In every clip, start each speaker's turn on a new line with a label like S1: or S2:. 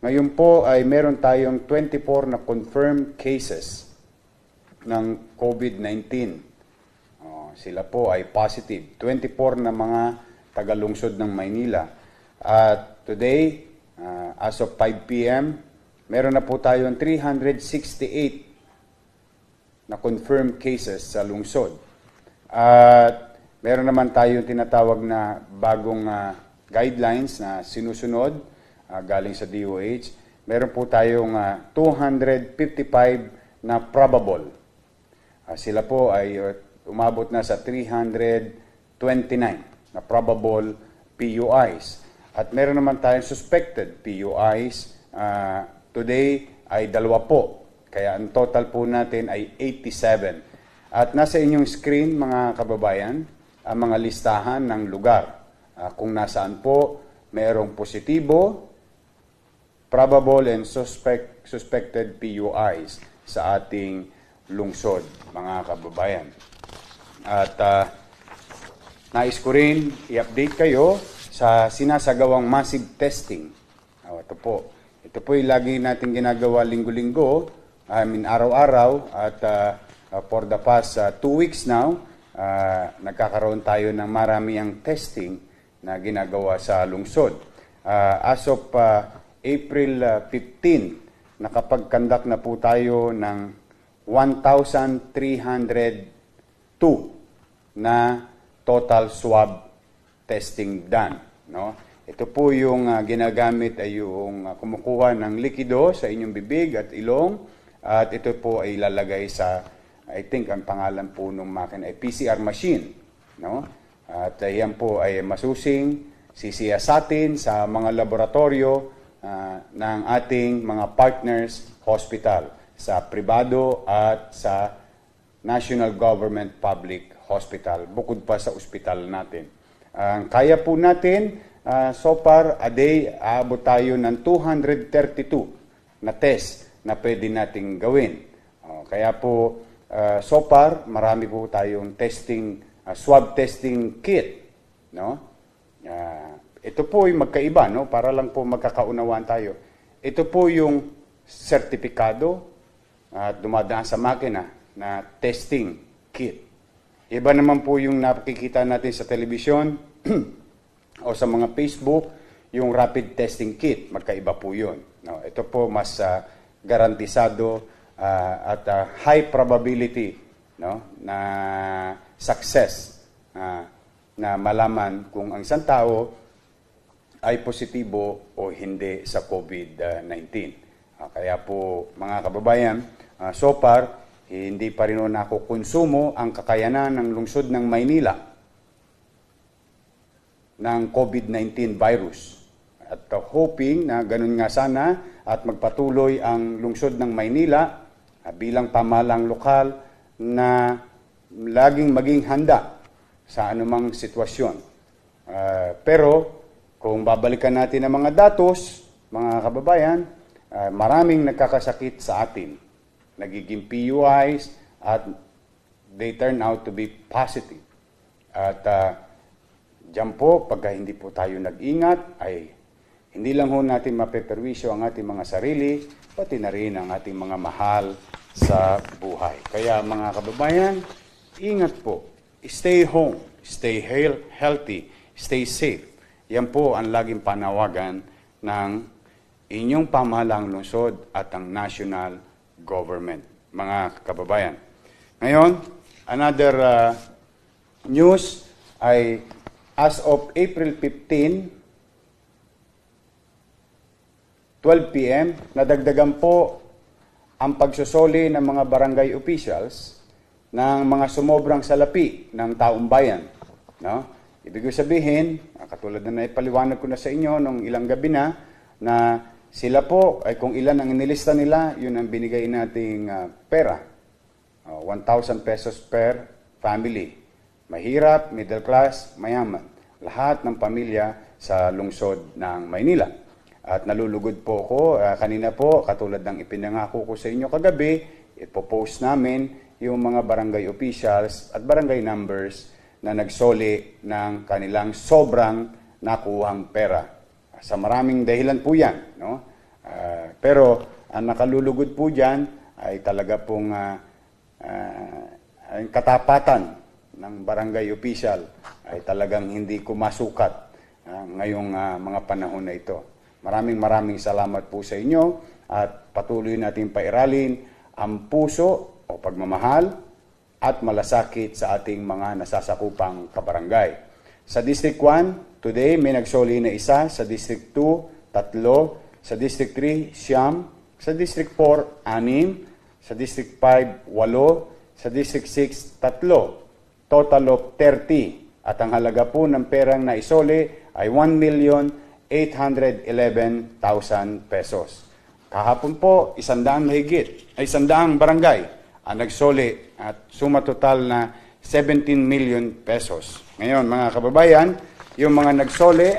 S1: Ngayon po ay meron tayong 24 na confirmed cases ng COVID-19. Oh, sila po ay positive. 24 na mga tagalungsod ng Maynila. At today, uh, as of 5 p.m., meron na po tayong 368 na confirmed cases sa lungsod. At meron naman tayong tinatawag na bagong uh, guidelines na sinusunod uh, galing sa DOH. Meron po tayong uh, ah, 255 na probable. Uh, sila po ay uh, umabot na sa 329 na probable PUIs. At meron naman tayong suspected PUIs. Uh, today ay dalawa po. Kaya ang total po natin ay 87. At nasa inyong screen, mga kababayan, ang mga listahan ng lugar. Uh, kung nasaan po, mayroong positibo, probable and suspect, suspected PUIs sa ating lungsod, mga kababayan. At uh, nais ko rin i-update kayo sa sinasagawang massive testing. Oh, ito po. Ito po yung lagi natin ginagawa linggo-linggo, I mean araw-araw, at uh, for the past uh, two weeks now, uh, nagkakaroon tayo ng marami ang testing na ginagawa sa lungsod. Uh, as of uh, April 15, uh, nakapag na po tayo ng 1,302 na total swab testing done. No? Ito po yung uh, ginagamit ay yung uh, kumukuha ng likido sa inyong bibig at ilong at ito po ay ilalagay sa I think ang pangalan po ng makina ay PCR machine. No? At uh, yan po ay masusing sisiyasatin sa mga laboratorio uh, ng ating mga partners hospital sa pribado at sa national government public hospital bukod pa sa ospital natin. Ang uh, kaya po natin uh, so far a day aabot tayo ng 232 na test na pwede nating gawin. Uh, kaya po uh, so far marami po tayong testing uh, swab testing kit no? Uh, ito po yung magkaiba, no? para lang po magkakaunawaan tayo. Ito po yung sertipikado at uh, dumadaan sa makina na testing kit. Iba naman po yung nakikita natin sa television o sa mga Facebook, yung rapid testing kit. Magkaiba po yun. No? Ito po mas uh, garantisado uh, at uh, high probability no? na success uh, na malaman kung ang isang tao ay positibo o hindi sa COVID-19. Uh, ah, kaya po mga kababayan, uh, so far hindi pa rin ako konsumo ang kakayanan ng lungsod ng Maynila ng COVID-19 virus. At uh, hoping na ganun nga sana at magpatuloy ang lungsod ng Maynila uh, bilang pamalang lokal na laging maging handa sa anumang sitwasyon. Uh, pero kung babalikan natin ang mga datos, mga kababayan, uh, maraming nagkakasakit sa atin. Nagiging PUIs at they turn out to be positive. At uh, dyan po, pagka hindi po tayo nag-ingat, ay hindi lang ho natin mapeperwisyo ang ating mga sarili, pati na rin ang ating mga mahal sa buhay. Kaya mga kababayan, ingat po. Stay home, stay healthy, stay safe. Yan po ang laging panawagan ng inyong pamahalang lungsod at ang national government, mga kababayan. Ngayon, another uh, news ay as of April 15, 12 p.m., nadagdagan po ang pagsusoli ng mga barangay officials ng mga sumobrang salapi ng taong bayan. No? Ibig sabihin, ah, katulad na naipaliwanag ko na sa inyo nung ilang gabi na, na sila po, ay kung ilan ang inilista nila, yun ang binigay nating uh, pera. Uh, ah, 1,000 pesos per family. Mahirap, middle class, mayaman. Lahat ng pamilya sa lungsod ng Maynila. At nalulugod po ko, uh, kanina po, katulad ng ipinangako ko sa inyo kagabi, ipopost namin yung mga barangay officials at barangay numbers na nagsoli ng kanilang sobrang nakuhang pera. Sa maraming dahilan po yan. No? Uh, pero ang nakalulugod po dyan ay talaga pong uh, uh, katapatan ng barangay official ay talagang hindi kumasukat uh, ngayong uh, mga panahon na ito. Maraming maraming salamat po sa inyo at patuloy natin pairalin ang puso o pagmamahal at malasakit sa ating mga nasasakupang kabarangay. Sa District 1, today may nagsoli na isa, sa District 2, tatlo, sa District 3, siyam, sa District 4, anim, sa District 5, walo, sa District 6, tatlo, total of 30. At ang halaga po ng perang na isole ay 1,811,000 pesos. Kahapon po, isandang higit, ay isandang barangay uh, nagsoli at suma total na 17 million pesos. Ngayon, mga kababayan, yung mga nagsoli,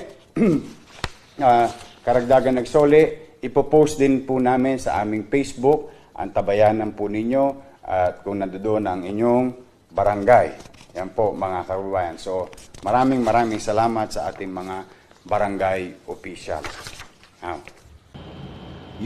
S1: uh, karagdagan nagsoli, ipopost din po namin sa aming Facebook, ang tabayanan po ninyo at kung nandoon ang inyong barangay. Yan po mga kababayan. So maraming maraming salamat sa ating mga barangay official. Now, ah.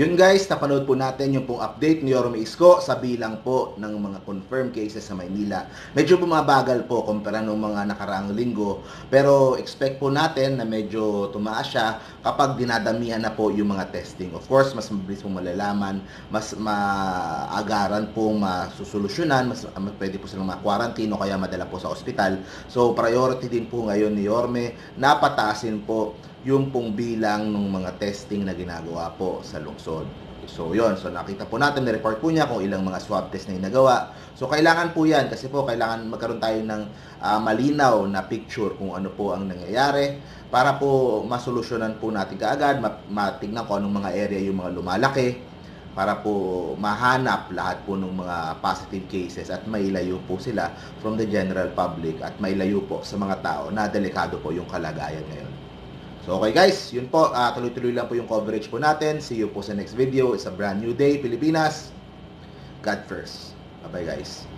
S2: Yun guys, napanood po natin yung pong update ni Yorme Isko sa bilang po ng mga confirmed cases sa Maynila. Medyo bumabagal po kumpara ng mga nakaraang linggo. Pero expect po natin na medyo tumaas siya kapag dinadamihan na po yung mga testing. Of course, mas mabilis po malalaman, mas maagaran po masusolusyonan, mas pwede po silang ma-quarantine o kaya madala po sa ospital. So priority din po ngayon ni Yorme na pataasin po yung pong bilang ng mga testing na ginagawa po sa lungsod. So yon so nakita po natin, na-report po niya kung ilang mga swab test na ginagawa. So kailangan po yan kasi po kailangan magkaroon tayo ng uh, malinaw na picture kung ano po ang nangyayari para po masolusyunan po natin kaagad, matignan kung anong mga area yung mga lumalaki para po mahanap lahat po ng mga positive cases at mailayo po sila from the general public at mailayo po sa mga tao na delikado po yung kalagayan ngayon. So okay guys, yun po. Uh, tuloy-tuloy lang po yung coverage po natin. See you po sa next video. It's a brand new day, Pilipinas. God first. Bye-bye guys.